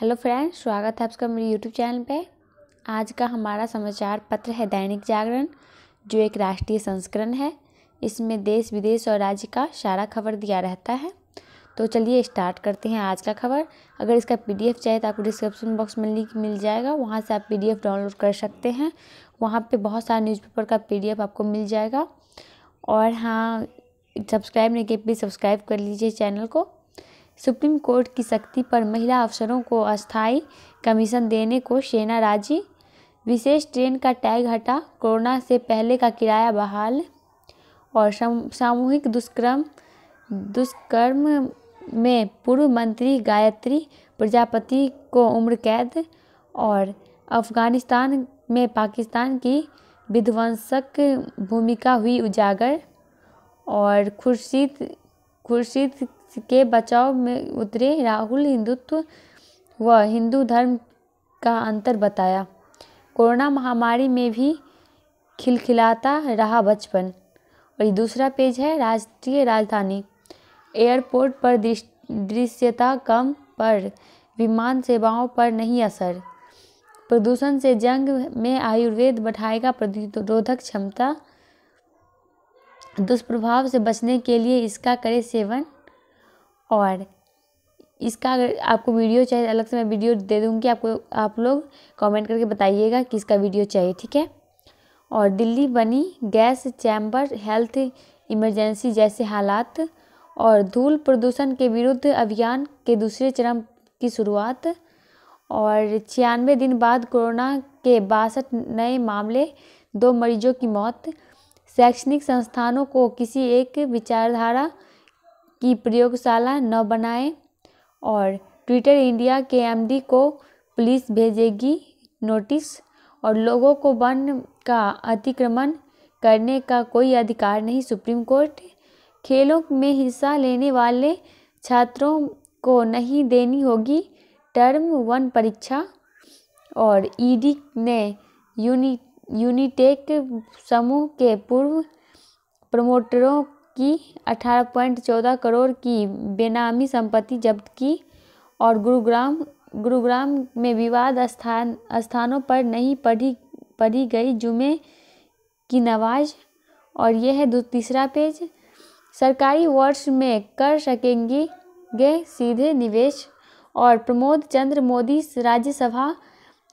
hello friends स्वागत है आपका मेरे यूट्यूब चैनल पे आज का हमारा समाचार पत्र है दैनिक जागरण जो एक राष्ट्रीय संस्करण है इसमें देश विदेश और राज्य का सारा खबर दिया रहता है तो चलिए स्टार्ट करते हैं आज का खबर अगर इसका पीडीएफ चाहिए तो आपको डिस्क्रिप्शन बॉक्स में लिंक मिल जाएगा वहाँ से आप पी डाउनलोड कर सकते हैं वहाँ पर बहुत सारे न्यूज़पेपर का पी आपको मिल जाएगा और हाँ सब्सक्राइब नहीं किया प्लीज़ सब्सक्राइब कर लीजिए चैनल को सुप्रीम कोर्ट की शक्ति पर महिला अफसरों को अस्थायी कमीशन देने को सेना राजी विशेष ट्रेन का टैग हटा कोरोना से पहले का किराया बहाल और सामूहिक दुष्कर्म दुष्कर्म में पूर्व मंत्री गायत्री प्रजापति को उम्र कैद और अफगानिस्तान में पाकिस्तान की विध्वंसक भूमिका हुई उजागर और खुर्शीद खुर्शीद के बचाव में उतरे राहुल हिंदुत्व व हिंदू धर्म का अंतर बताया कोरोना महामारी में भी खिलखिलाता रहा बचपन और ये दूसरा पेज है राष्ट्रीय राजधानी एयरपोर्ट पर दृश्यता कम पर विमान सेवाओं पर नहीं असर प्रदूषण से जंग में आयुर्वेद बढ़ाएगा प्रतिरोधक क्षमता दुष्प्रभाव से बचने के लिए इसका करें सेवन और इसका अगर आपको वीडियो चाहिए अलग से मैं वीडियो दे दूँगी आपको आप लोग कमेंट करके बताइएगा कि इसका वीडियो चाहिए ठीक है और दिल्ली बनी गैस चैम्बर हेल्थ इमरजेंसी जैसे हालात और धूल प्रदूषण के विरुद्ध अभियान के दूसरे चरण की शुरुआत और छियानवे दिन बाद कोरोना के बासठ नए मामले दो मरीजों की मौत शैक्षणिक संस्थानों को किसी एक विचारधारा की प्रयोगशाला न बनाएं और ट्विटर इंडिया के एमडी को पुलिस भेजेगी नोटिस और लोगों को वन का अतिक्रमण करने का कोई अधिकार नहीं सुप्रीम कोर्ट खेलों में हिस्सा लेने वाले छात्रों को नहीं देनी होगी टर्म वन परीक्षा और ईडी ने यूनि यूनिटेक समूह के पूर्व प्रमोटरों की 18.14 करोड़ की बेनामी संपत्ति जब्त की और गुरुग्राम गुरुग्राम में विवाद स्थान स्थानों पर नहीं पढ़ी पढ़ी गई जुमे की नमाज और यह है तीसरा पेज सरकारी वर्ष में कर सकेंगी गे सीधे निवेश और प्रमोद चंद्र मोदी राज्यसभा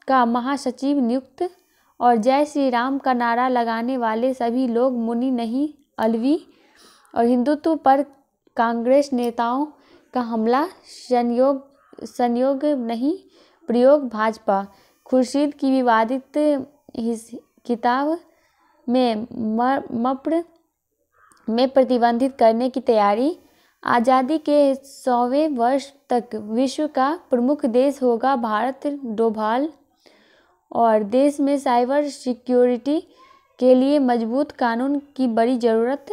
का महासचिव नियुक्त और जय श्री राम का नारा लगाने वाले सभी लोग मुनि नहीं अलवी और हिंदुत्व पर कांग्रेस नेताओं का हमला संयोग संयोग नहीं प्रयोग भाजपा खुर्शीद की विवादित किताब में मप्र में प्रतिबंधित करने की तैयारी आज़ादी के सौवें वर्ष तक विश्व का प्रमुख देश होगा भारत डोभाल और देश में साइबर सिक्योरिटी के लिए मजबूत कानून की बड़ी ज़रूरत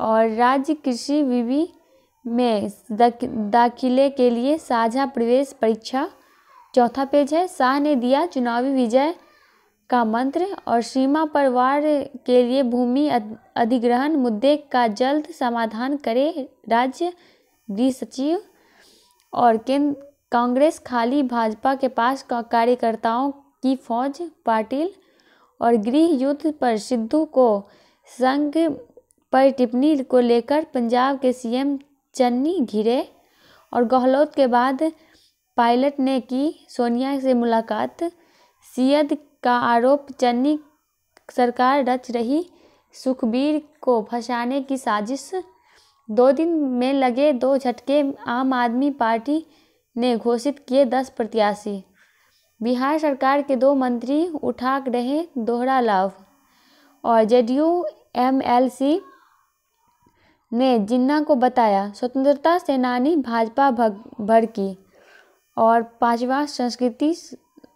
और राज्य कृषि विवि में दाखिले के लिए साझा प्रवेश परीक्षा चौथा पेज है शाह ने दिया चुनावी विजय का मंत्र और सीमा पर वार के लिए भूमि अधिग्रहण मुद्दे का जल्द समाधान करे राज्य गृह सचिव और केंद्र कांग्रेस खाली भाजपा के पास कार्यकर्ताओं की फौज पाटिल और गृह युद्ध पर सिद्धू को संघ पर टिप्पणी को लेकर पंजाब के सीएम चन्नी घिरे और गहलोत के बाद पायलट ने की सोनिया से मुलाकात सीयद का आरोप चन्नी सरकार रच रही सुखबीर को फंसाने की साजिश दो दिन में लगे दो झटके आम आदमी पार्टी ने घोषित किए दस प्रत्याशी बिहार सरकार के दो मंत्री उठा रहे दोहरा लाभ और जेडीयू एमएलसी ने जिन्ना को बताया स्वतंत्रता सेनानी भाजपा भग भर की और पांचवा संस्कृति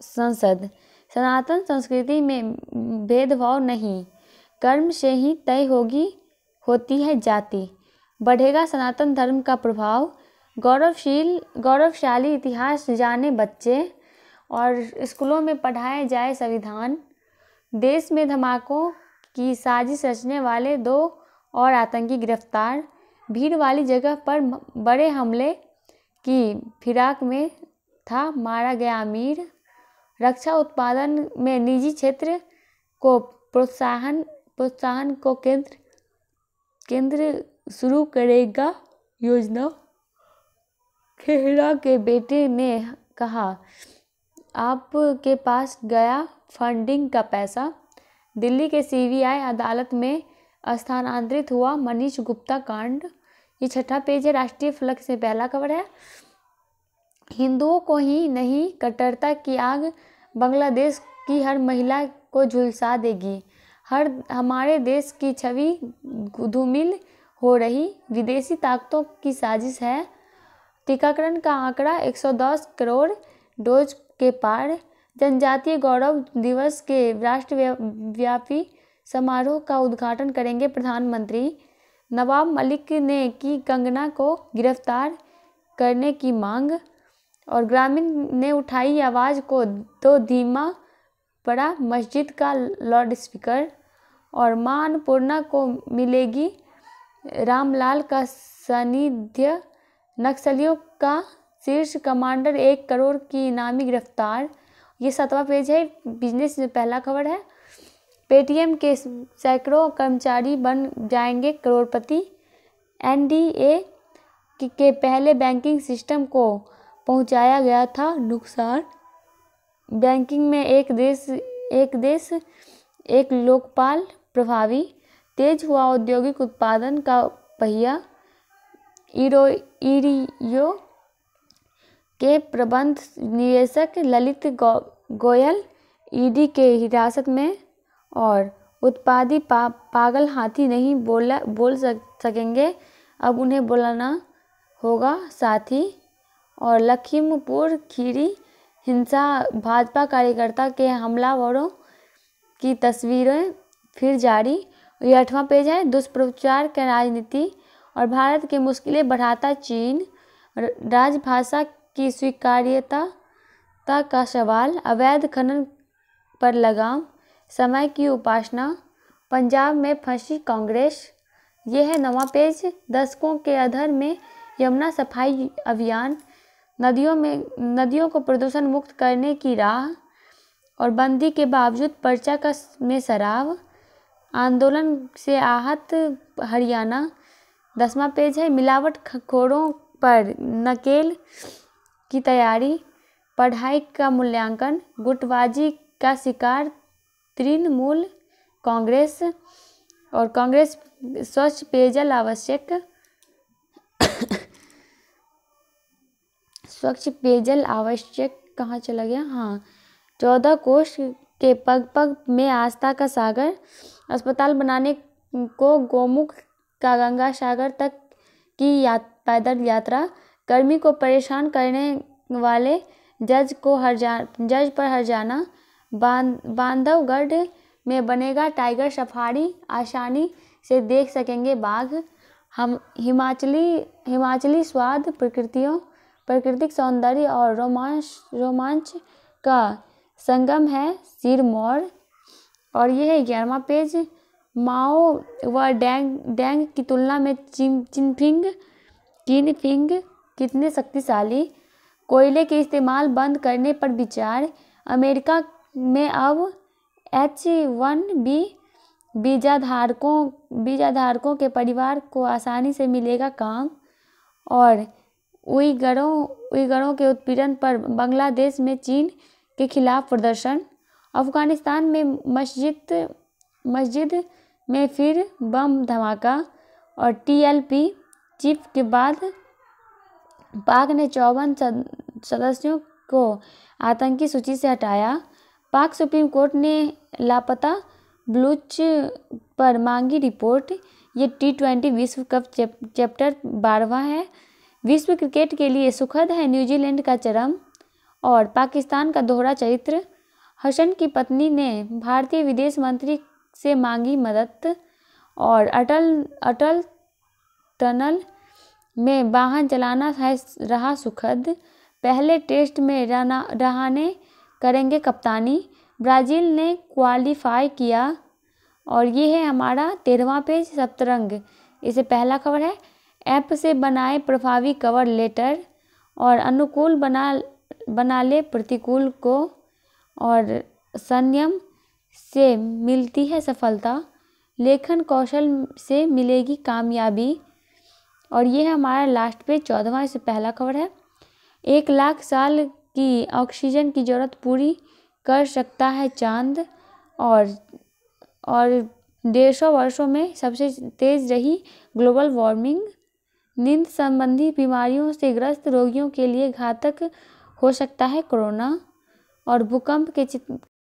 संसद सनातन संस्कृति में भेदभाव नहीं कर्म से ही तय होगी होती है जाति बढ़ेगा सनातन धर्म का प्रभाव गौरवशील गौरवशाली इतिहास जाने बच्चे और स्कूलों में पढ़ाए जाए संविधान देश में धमाकों की साजिश रचने वाले दो और आतंकी गिरफ्तार भीड़ वाली जगह पर बड़े हमले की फिराक में था मारा गया अमीर रक्षा उत्पादन में निजी क्षेत्र को प्रोत्साहन प्रोत्साहन को केंद्र केंद्र शुरू करेगा योजना खेहरा के बेटे ने कहा आप के पास गया फंडिंग का पैसा दिल्ली के सीबीआई अदालत में स्थानांतरित हुआ मनीष गुप्ता कांड ये छठा पेज है राष्ट्रीय फलक से पहला खबर है हिंदुओं को ही नहीं कट्टरता की आग बांग्लादेश की हर महिला को झुलसा देगी हर हमारे देश की छवि धूमिल हो रही विदेशी ताकतों की साजिश है टीकाकरण का आंकड़ा 110 करोड़ डोज के पार जनजातीय गौरव दिवस के राष्ट्रव्यापी समारोह का उद्घाटन करेंगे प्रधानमंत्री नवाब मलिक ने की कंगना को गिरफ्तार करने की मांग और ग्रामीण ने उठाई आवाज़ को दो तो धीमा पड़ा मस्जिद का लाउड स्पीकर और मानपूर्णा को मिलेगी रामलाल का सानिध्य नक्सलियों का शीर्ष कमांडर एक करोड़ की इनामी गिरफ्तार ये सातवां पेज है बिजनेस में पहला खबर है पेटीएम के सैकड़ों कर्मचारी बन जाएंगे करोड़पति एनडीए के पहले बैंकिंग सिस्टम को पहुंचाया गया था नुकसान बैंकिंग में एक देश एक देश एक लोकपाल प्रभावी तेज हुआ औद्योगिक उत्पादन का पहिया इरो इरियो के प्रबंध निदेशक ललित गो, गोयल ईडी के हिरासत में और उत्पादी पा, पागल हाथी नहीं बोला बोल सक, सकेंगे अब उन्हें बोलाना होगा साथी और लखीमपुर खीरी हिंसा भाजपा कार्यकर्ता के हमलावरों की तस्वीरें फिर जारी ये आठवां पेज है दुष्प्रचार के राजनीति और भारत की मुश्किलें बढ़ाता चीन राजभाषा की स्वीकार्यता का सवाल अवैध खनन पर लगाम समय की उपासना पंजाब में फंसी कांग्रेस यह है नवा पेज दशकों के अधर में यमुना सफाई अभियान नदियों में नदियों को प्रदूषण मुक्त करने की राह और बंदी के बावजूद पर्चा का में शराब आंदोलन से आहत हरियाणा दसवां पेज है मिलावट खोरों पर नकेल की तैयारी पढ़ाई का मूल्यांकन गुटबाजी का शिकार तृणमूल कांग्रेस और कांग्रेस स्वच्छ पेयजल आवश्यक स्वच्छ पेयजल आवश्यक कहाँ चला गया हाँ चौदह कोष के पग पग में आस्था का सागर अस्पताल बनाने को गोमुख का गंगा सागर तक की या, पैदल यात्रा कर्मी को परेशान करने वाले जज को हर जा जज पर हर जाना बांधवगढ़ में बनेगा टाइगर सफारी आसानी से देख सकेंगे बाघ हम हिमाचली हिमाचली स्वाद प्रकृतियों प्राकृतिक सौंदर्य और रोमांच रोमांच का संगम है सिरमौर और यह है ग्यारहवा पेज माओ व डैंग डैंग की तुलना में चिन चिनफिंग किनफिंग कितने शक्तिशाली कोयले के इस्तेमाल बंद करने पर विचार अमेरिका में अब एच वन बी बीजाधारकों बीजाधारकों के परिवार को आसानी से मिलेगा काम और उइगरों उइगरों के उत्पीड़न पर बांग्लादेश में चीन के खिलाफ प्रदर्शन अफगानिस्तान में मस्जिद मस्जिद में फिर बम धमाका और टीएलपी चिप के बाद पाक ने चौवन सदस्यों को आतंकी सूची से हटाया पाक सुप्रीम कोर्ट ने लापता ब्लूच पर मांगी रिपोर्ट ये टी ट्वेंटी विश्व कप चैप्टर बारहवा है विश्व क्रिकेट के लिए सुखद है न्यूजीलैंड का चरम और पाकिस्तान का दोहरा चरित्र हसन की पत्नी ने भारतीय विदेश मंत्री से मांगी मदद और अटल अटल टनल में वाहन चलाना है रहा सुखद पहले टेस्ट में रहना रहाने करेंगे कप्तानी ब्राज़ील ने क्वालिफाई किया और ये है हमारा तेरहवा पेज सप्तरंग इसे पहला खबर है ऐप से बनाए प्रभावी कवर लेटर और अनुकूल बना बना ले प्रतिकूल को और संयम से मिलती है सफलता लेखन कौशल से मिलेगी कामयाबी और ये है हमारा लास्ट पेज चौदहवा इसे पहला खबर है एक लाख साल कि ऑक्सीजन की ज़रूरत पूरी कर सकता है चांद और और डेढ़ सौ वर्षों में सबसे तेज़ रही ग्लोबल वार्मिंग नींद संबंधी बीमारियों से ग्रस्त रोगियों के लिए घातक हो सकता है कोरोना और भूकंप के